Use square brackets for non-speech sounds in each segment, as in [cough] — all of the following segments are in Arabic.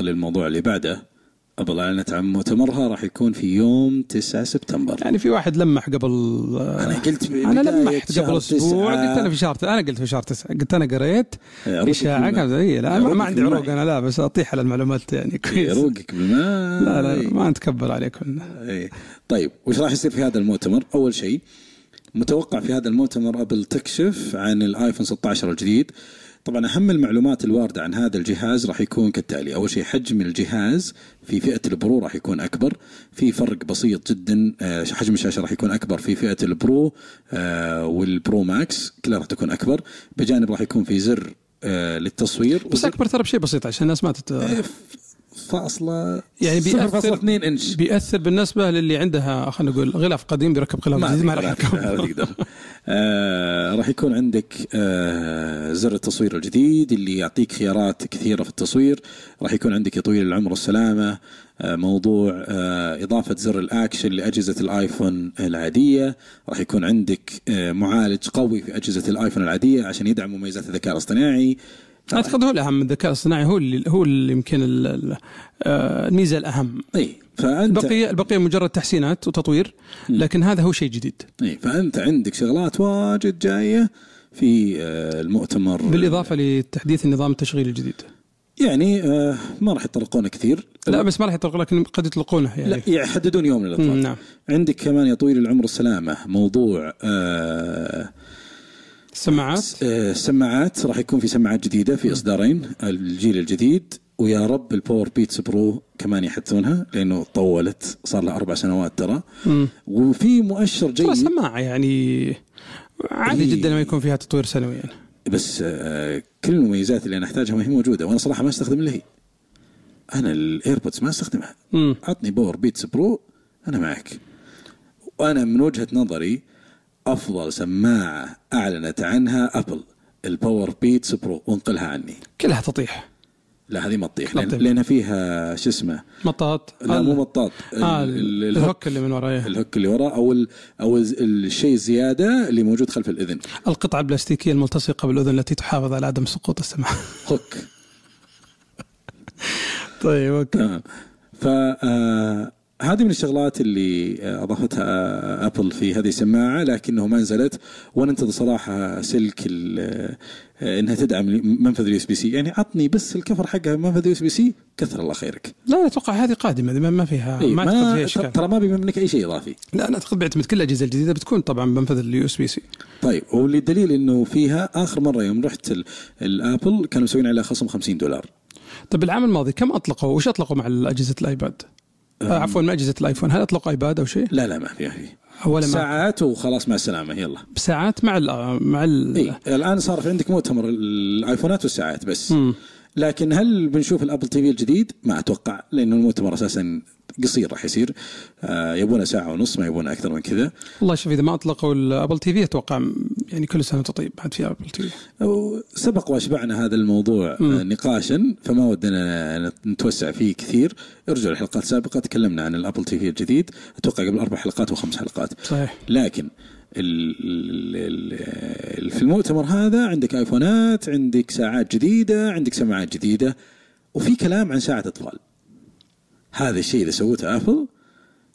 للموضوع اللي بعده ابل اعلنت عن مؤتمرها راح يكون في يوم 9 سبتمبر يعني في واحد لمح قبل آه، انا قلت انا لمحت قبل اسبوع قلت انا في شهر انا قلت في شهر 9 قلت انا قريت اشاعه كانت اي لا ما, عندي عروق انا لا بس اطيح على المعلومات يعني كويس عروقك بالماء لا لا إيه. ما نتكبر عليكم اي طيب وش راح يصير في هذا المؤتمر؟ اول شيء متوقع في هذا المؤتمر ابل تكشف عن الايفون 16 الجديد طبعا اهم المعلومات الوارده عن هذا الجهاز راح يكون كالتالي اول شيء حجم الجهاز في فئه البرو راح يكون اكبر في فرق بسيط جدا آه، حجم الشاشه راح يكون اكبر في فئه البرو آه، والبرو ماكس كلها راح تكون اكبر بجانب راح يكون في زر آه، للتصوير بس اكبر ترى بشيء بسيط عشان الناس ما تت إيه، فاصلة يعني بيأثر 2 انش بيأثر بالنسبة للي عندها خلينا نقول غلاف قديم بيركب غلاف جديد ما راح يكون آه، راح يكون عندك آه زر التصوير الجديد اللي يعطيك خيارات كثيرة في التصوير راح يكون عندك يا طويل العمر والسلامة آه موضوع آه إضافة زر الأكشن لأجهزة الآيفون العادية راح يكون عندك آه معالج قوي في أجهزة الآيفون العادية عشان يدعم مميزات الذكاء الاصطناعي اعتقد هو الاهم الذكاء الصناعي هو اللي هو اللي يمكن آه، الميزه الاهم اي فانت البقيه البقيه مجرد تحسينات وتطوير لكن هذا هو شيء جديد اي فانت عندك شغلات واجد جايه في آه، المؤتمر بالاضافه لتحديث النظام التشغيلي الجديد يعني آه، ما راح يطلقونه كثير لا بس ما راح يطلقونه لكن قد يطلقونه يعني لا يحددون يوم للاطلاق نعم عندك كمان يا طويل العمر السلامه موضوع آه سماعات آه، سماعات راح يكون في سماعات جديده في اصدارين الجيل الجديد ويا رب الباور بيتس برو كمان يحدثونها لانه طولت صار لها اربع سنوات ترى وفي مؤشر جيد ترى سماعه يعني عادي إيه. جدا لما يكون فيها تطوير سنوي يعني بس آه، كل المميزات اللي انا احتاجها ما هي موجوده وانا صراحه ما استخدم الا هي انا الايربودز ما استخدمها عطني باور بيتس برو انا معك وانا من وجهه نظري افضل سماعه اعلنت عنها ابل الباور بيتس برو وانقلها عني كلها تطيح لا هذه ما تطيح لأن فيها شو اسمه مطاط لا مو مطاط آه الهوك اللي من وراه الهوك اللي وراه او الـ او الشيء الزياده اللي موجود خلف الاذن القطعه البلاستيكيه الملتصقه بالاذن التي تحافظ على عدم سقوط السماع [laughs] هوك طيب اوكي آه. ف هذه من الشغلات اللي اضافتها ابل في هذه السماعه لكنه ما نزلت وننتظر صراحه سلك آه، انها تدعم منفذ اليو اس بي سي يعني عطني بس الكفر حقها منفذ اليو اس بي سي كثر الله خيرك لا اتوقع هذه قادمه ما فيها إيه، ما, ما فيها اشكال ترى ما بيبي منك اي شيء اضافي لا انا اعتقد بيعتمد كل الاجهزه الجديده بتكون طبعا بمنفذ اليو اس بي سي طيب والدليل انه فيها اخر مره يوم رحت الابل كانوا مسوين عليها خصم 50 دولار طيب العام الماضي كم اطلقوا وش اطلقوا مع اجهزه الايباد؟ آه، عفوا ما اجهزه الايفون هل اطلق ايباد او شيء؟ لا لا ما في ما في ولا ساعات وخلاص مع السلامه يلا بساعات مع ال مع ال إيه؟ الان صار في عندك مؤتمر الايفونات والساعات بس مم. لكن هل بنشوف الابل تي في الجديد؟ ما اتوقع لانه المؤتمر اساسا قصير راح يصير آه، يبونه ساعه ونص ما يبونه اكثر من كذا والله شوف اذا ما اطلقوا الابل تي في اتوقع يعني كل سنه تطيب عاد في ابل تي في سبق واشبعنا هذا الموضوع آه، مم. نقاشا فما ودنا نتوسع فيه كثير ارجعوا لحلقات سابقه تكلمنا عن الابل تي في الجديد اتوقع قبل اربع حلقات وخمس حلقات صحيح لكن في المؤتمر هذا عندك ايفونات عندك ساعات جديده عندك سماعات جديده وفي كلام عن ساعه اطفال هذا الشيء اذا سوته ابل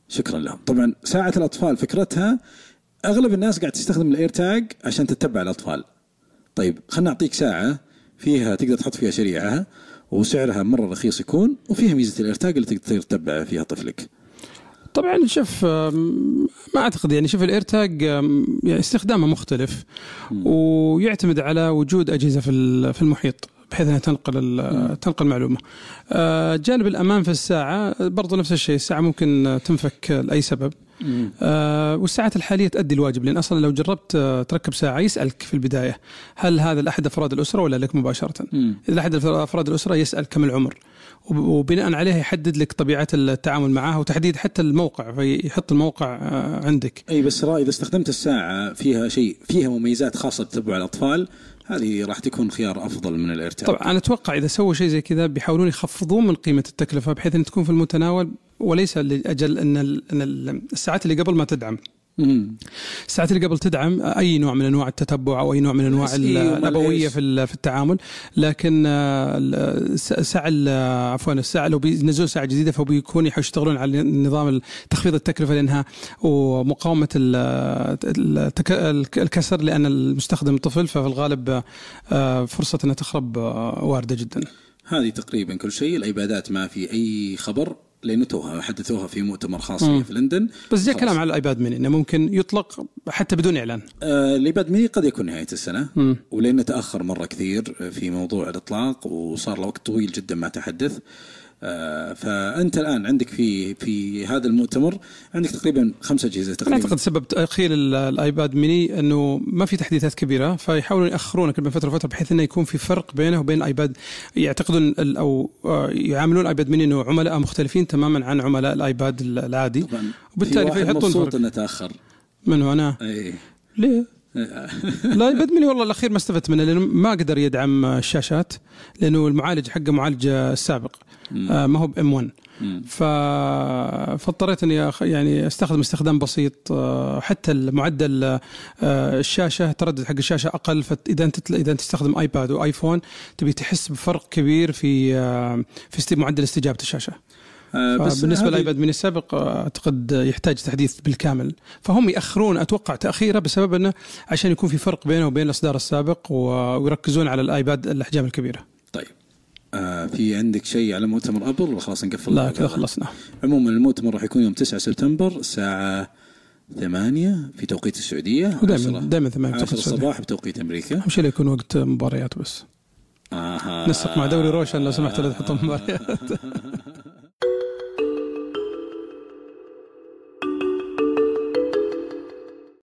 شكرا لهم طبعا ساعه الاطفال فكرتها اغلب الناس قاعد تستخدم الاير تاج عشان تتبع الاطفال طيب خلنا اعطيك ساعه فيها تقدر تحط فيها شريعه وسعرها مره رخيص يكون وفيها ميزه الاير تاج اللي تقدر تتبع فيها طفلك طبعا شوف ما اعتقد يعني شوف الاير تاج يعني استخدامه مختلف ويعتمد على وجود اجهزه في في المحيط بحيث انها تنقل تنقل المعلومه. آه، جانب الامان في الساعه برضو نفس الشيء، الساعه ممكن تنفك لاي سبب. آه، والساعات الحاليه تؤدي الواجب لان اصلا لو جربت تركب ساعه يسالك في البدايه هل هذا لاحد افراد الاسره ولا لك مباشره؟ اذا احد افراد الاسره يسال كم العمر. وبناء عليه يحدد لك طبيعه التعامل معها وتحديد حتى الموقع فيحط الموقع آه، عندك. اي بس رأي اذا استخدمت الساعه فيها شيء فيها مميزات خاصه بتتبع الاطفال هذه راح تكون خيار افضل من الارتاح طبعا انا اتوقع اذا سووا شيء زي كذا بيحاولون يخفضون من قيمه التكلفه بحيث ان تكون في المتناول وليس لاجل ان الساعات اللي قبل ما تدعم الساعات اللي قبل تدعم اي نوع من انواع التتبع او اي نوع من انواع الابويه في في التعامل لكن آه، سعى عفوا الساعه لو بينزلوا ساعه جديده فبيكون يشتغلون على نظام تخفيض التكلفه لانها ومقاومه الكسر لان المستخدم طفل ففي الغالب آه، فرصه انها تخرب آه، وارده جدا. هذه تقريبا كل شيء الايبادات ما في اي خبر لانه توها حدثوها في مؤتمر خاص مم. في لندن بس زي كلام على الايباد ميني انه ممكن يطلق حتى بدون اعلان آه الايباد ميني قد يكون نهايه السنه ولانه تاخر مره كثير في موضوع الاطلاق وصار له وقت طويل جدا ما تحدث آه، فانت الان عندك في في هذا المؤتمر عندك تقريبا خمسة اجهزه تقريبا اعتقد سبب تاخير الايباد ميني انه ما في تحديثات كبيره فيحاولون ياخرونه كل فتره وفتره بحيث انه يكون في فرق بينه وبين الايباد يعتقدون او آه، يعاملون الايباد ميني انه عملاء مختلفين تماما عن عملاء الايباد العادي طبعاً وبالتالي في يحطون مبسوط انه تاخر من انا؟ ايه ليه؟ لا بد مني والله الاخير ما استفدت منه لانه ما قدر يدعم الشاشات لانه المعالج حقه معالج السابق آه، ما هو بام 1 ف... فاضطريت اني يعني استخدم استخدام بسيط آه، حتى المعدل آه، الشاشه تردد حق الشاشه اقل فاذا انت اذا انت تستخدم ايباد وايفون تبي تحس بفرق كبير في في معدل استجابه الشاشه آه، بس بالنسبه للايباد من السابق آه، اعتقد آه، يحتاج تحديث بالكامل فهم ياخرون اتوقع تاخيره بسبب انه عشان يكون في فرق بينه وبين الاصدار السابق ويركزون على الايباد الاحجام الكبيره طيب آه في عندك شيء على مؤتمر ابل ولا خلاص نقفل لا كذا خلصنا نعم. عموما المؤتمر راح يكون يوم 9 سبتمبر الساعه 8 في توقيت السعوديه دائما دائما 8 10 الصباح بتوقيت امريكا اهم شيء يكون وقت مباريات بس آه نسق مع دوري روشن لو سمحت لا تحطون مباريات [laughs]